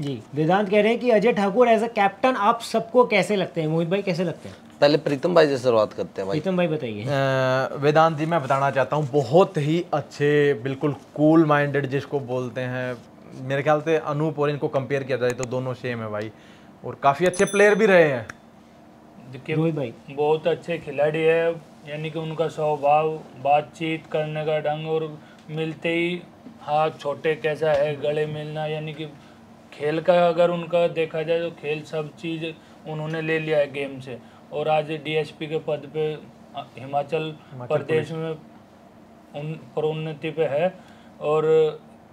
जी वेदांत कह रहे हैं कि Ajay Thakur as a captain आप सबको कैसे लगते हैं मोहित भाई कैसे लगते हैं पहले प्रीतम भाई से शुरुआत करते हैं प्रीतम भाई बताइए वेदांत जी मैं बताना चाहता हूँ बहुत ही अच्छे बिल्कुल कूल माइंडेड जिसको बोलते हैं मेरे ख्याल से अनूप और इनको कंपेयर किया जाए तो दोनों सेम है भाई और काफ़ी अच्छे प्लेयर भी रहे हैं देखिए भाई बहुत अच्छे खिलाड़ी है यानी कि उनका स्वभाव बातचीत करने का ढंग और मिलते ही हाथ छोटे कैसा है गले मिलना यानी कि खेल का अगर उनका देखा जाए तो खेल सब चीज़ उन्होंने ले लिया है गेम से और आज डीएसपी के पद पे हिमाचल प्रदेश में उन प्रोन्नति पे है और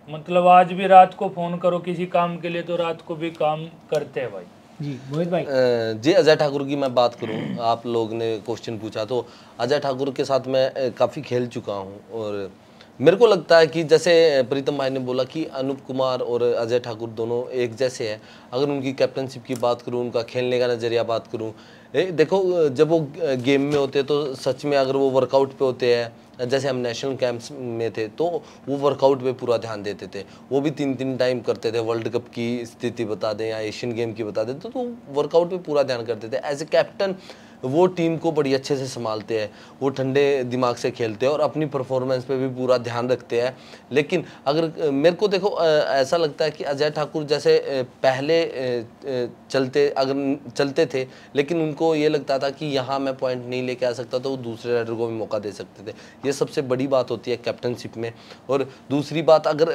मतलब आज भी रात को फ़ोन करो किसी काम के लिए तो रात को भी काम करते हैं भाई जी मोहित भाई जी अजय ठाकुर की मैं बात करूं आप लोग ने क्वेश्चन पूछा तो अजय ठाकुर के साथ मैं काफ़ी खेल चुका हूं और मेरे को लगता है कि जैसे प्रीतम भाई ने बोला कि अनूप कुमार और अजय ठाकुर दोनों एक जैसे हैं अगर उनकी कैप्टनशिप की बात करूं उनका खेलने का नज़रिया बात करूं ए, देखो जब वो गेम में होते तो सच में अगर वो वर्कआउट पे होते हैं जैसे हम नेशनल कैंप्स में थे तो वो वर्कआउट पे पूरा ध्यान देते थे वो भी तीन तीन टाइम करते थे वर्ल्ड कप की स्थिति बता दें या एशियन गेम की बता दें तो, तो वर्कआउट पे पूरा ध्यान करते थे एज ए कैप्टन वो टीम को बड़ी अच्छे से संभालते हैं वो ठंडे दिमाग से खेलते हैं और अपनी परफॉर्मेंस पे भी पूरा ध्यान रखते हैं लेकिन अगर मेरे को देखो ऐसा लगता है कि अजय ठाकुर जैसे पहले चलते अगर चलते थे लेकिन उनको को ये लगता था कि यहाँ मैं पॉइंट नहीं लेके आ सकता तो वो दूसरे राइडर को भी मौका दे सकते थे ये सबसे बड़ी बात होती है कैप्टनशिप में और दूसरी बात अगर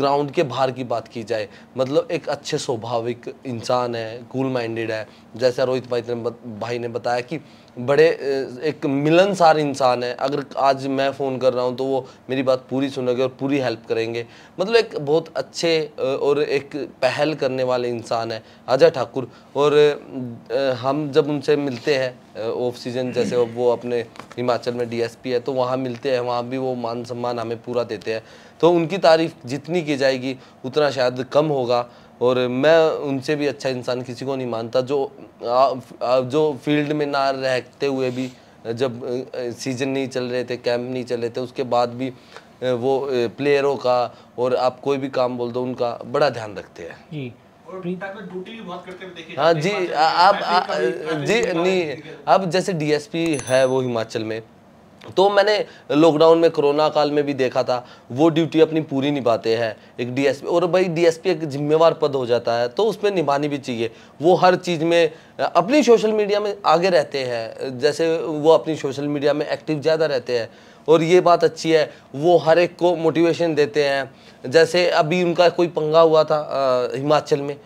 ग्राउंड के बाहर की बात की जाए मतलब एक अच्छे स्वाभाविक इंसान है कूल माइंडेड है जैसा रोहित भाई ने भाई ने बताया कि बड़े एक मिलनसार इंसान है अगर आज मैं फ़ोन कर रहा हूँ तो वो मेरी बात पूरी सुनेंगे और पूरी हेल्प करेंगे मतलब एक बहुत अच्छे और एक पहल करने वाले इंसान है अजय ठाकुर और हम जब उनसे मिलते हैं ऑफ सीज़न जैसे वो अपने हिमाचल में डीएसपी है तो वहाँ मिलते हैं वहाँ भी वो मान सम्मान हमें पूरा देते हैं तो उनकी तारीफ़ जितनी की जाएगी उतना शायद कम होगा और मैं उनसे भी अच्छा इंसान किसी को नहीं मानता जो आ, जो फील्ड में ना रहते हुए भी जब सीजन नहीं चल रहे थे कैंप नहीं चल रहे थे उसके बाद भी वो प्लेयरों का और आप कोई भी काम बोल दो उनका बड़ा ध्यान रखते हैं जी हाँ जी आप जी नहीं अब जैसे डीएसपी है वो हिमाचल में तो मैंने लॉकडाउन में कोरोना काल में भी देखा था वो ड्यूटी अपनी पूरी निभाते हैं एक डीएसपी और भाई डीएसपी एक जिम्मेवार पद हो जाता है तो उसमें निभानी भी चाहिए वो हर चीज़ में अपनी सोशल मीडिया में आगे रहते हैं जैसे वो अपनी सोशल मीडिया में एक्टिव ज़्यादा रहते हैं और ये बात अच्छी है वो हर एक को मोटिवेशन देते हैं जैसे अभी उनका कोई पंगा हुआ था आ, हिमाचल में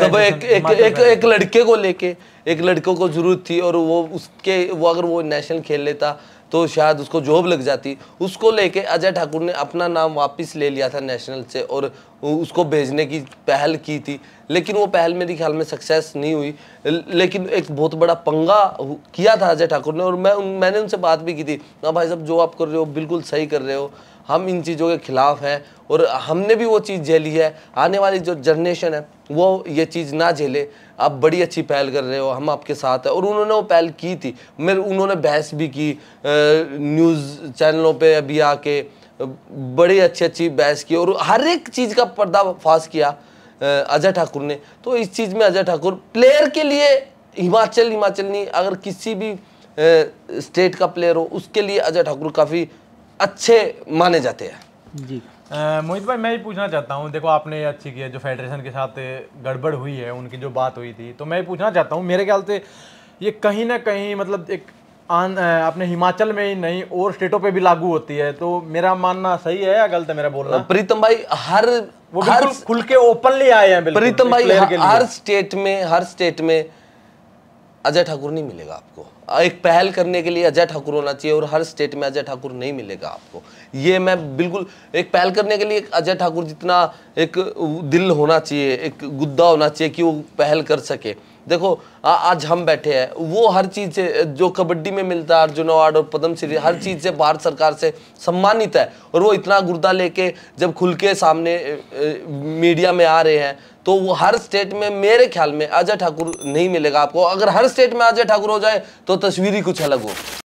कब एक एक एक एक लड़के को लेके एक लड़के को ज़रूरत थी और वो उसके वो अगर वो नेशनल खेल लेता तो शायद उसको जॉब लग जाती उसको लेके अजय ठाकुर ने अपना नाम वापस ले लिया था नेशनल से और उसको भेजने की पहल की थी लेकिन वो पहल मेरे ख्याल में सक्सेस नहीं हुई लेकिन एक बहुत बड़ा पंगा किया था अजय ठाकुर ने और मैं उन मैंने उनसे बात भी की थी हाँ भाई साहब जो आप कर रहे हो बिल्कुल सही कर रहे हो हम इन चीज़ों के खिलाफ हैं और हमने भी वो चीज़ झेली है आने वाली जो जनरेशन है वो ये चीज़ ना झेले आप बड़ी अच्छी पहल कर रहे हो हम आपके साथ हैं और उन्होंने वो पहल की थी मेरे उन्होंने बहस भी की न्यूज़ चैनलों पे अभी आके बड़ी अच्छी अच्छी बहस की और हर एक चीज़ का पर्दाफाश किया अजय ठाकुर ने तो इस चीज़ में अजय ठाकुर प्लेयर के लिए हिमाचल हिमाचल नहीं अगर किसी भी स्टेट का प्लेयर हो उसके लिए अजय ठाकुर काफ़ी अच्छे माने जाते हैं जी मोहित भाई मैं ये पूछना चाहता हूँ देखो आपने अच्छी किया जो फेडरेशन के साथ गड़बड़ हुई है उनकी जो बात हुई थी तो मैं ये पूछना चाहता हूँ मेरे ख्याल से ये कहीं ना कहीं मतलब एक आन अपने हिमाचल में ही नहीं और स्टेटों पे भी लागू होती है तो मेरा मानना सही है या गलत है मेरा बोलना प्रीतम भाई हर वो हर खुल के ओपनली आए हैं प्रीतम भाई हर स्टेट में हर स्टेट में अजय ठाकुर नहीं मिलेगा आपको एक पहल करने के लिए अजय ठाकुर होना चाहिए और हर स्टेट में अजय ठाकुर नहीं मिलेगा आपको ये मैं बिल्कुल एक पहल करने के लिए अजय ठाकुर जितना एक दिल होना चाहिए एक गुद्दा होना चाहिए कि वो पहल कर सके देखो आ, आज हम बैठे हैं वो हर चीज़ से जो कबड्डी में मिलता है अर्जुन अवार्ड और पद्मश्री हर चीज़ से भारत सरकार से सम्मानित है और वो इतना गुर्दा लेके जब खुल के सामने मीडिया में आ रहे हैं तो वो हर स्टेट में मेरे ख्याल में अजय ठाकुर नहीं मिलेगा आपको अगर हर स्टेट में अजय ठाकुर हो जाए तो तस्वीर ही कुछ अलग हो